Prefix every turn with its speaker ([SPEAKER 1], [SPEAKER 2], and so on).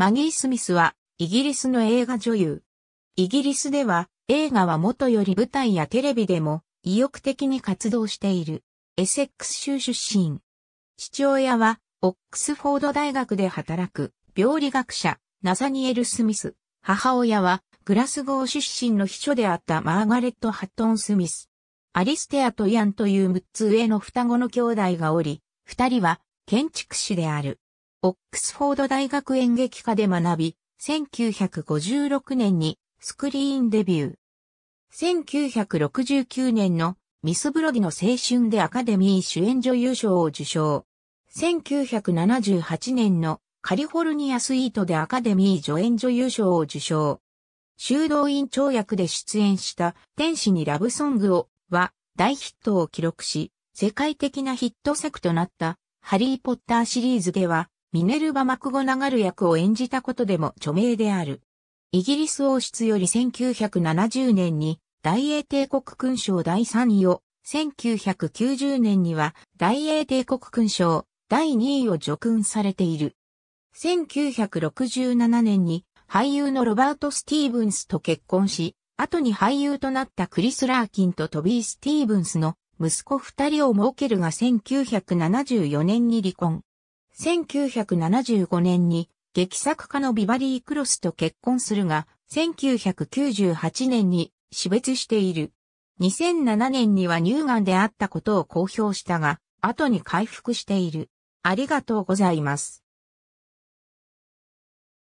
[SPEAKER 1] マギー・スミスは、イギリスの映画女優。イギリスでは、
[SPEAKER 2] 映画はもとより舞台やテレビでも、意欲的に活動している。エセックス州出身。父親は、オックスフォード大学で働く、病理学者、ナサニエル・スミス。母親は、グラスゴー出身の秘書であったマーガレット・ハットン・スミス。アリステアとイアンという6つ上の双子の兄弟がおり、2人は建築士である。オックスフォード大学演劇科で学び、1956年にスクリーンデビュー。1969年のミスブロディの青春でアカデミー主演女優賞を受賞。1978年のカリフォルニアスイートでアカデミー助演女優賞を受賞。修道院長役で出演した天使にラブソングをは大ヒットを記録し、世界的なヒット作となったハリーポッターシリーズではミネルバ・マクゴナガル役を演じたことでも著名である。イギリス王室より1970年に大英帝国勲章第3位を、1990年には大英帝国勲章第2位を除勲されている。1967年に俳優のロバート・スティーブンスと結婚し、後に俳優となったクリス・ラーキンとトビー・スティーブンスの息子二人を設けるが1974年に離婚。1975年に劇作家のビバリー・クロスと結婚するが、1998年に死別している。2007年には乳がんであったことを公表し
[SPEAKER 1] たが、後に回復している。ありがとうございます。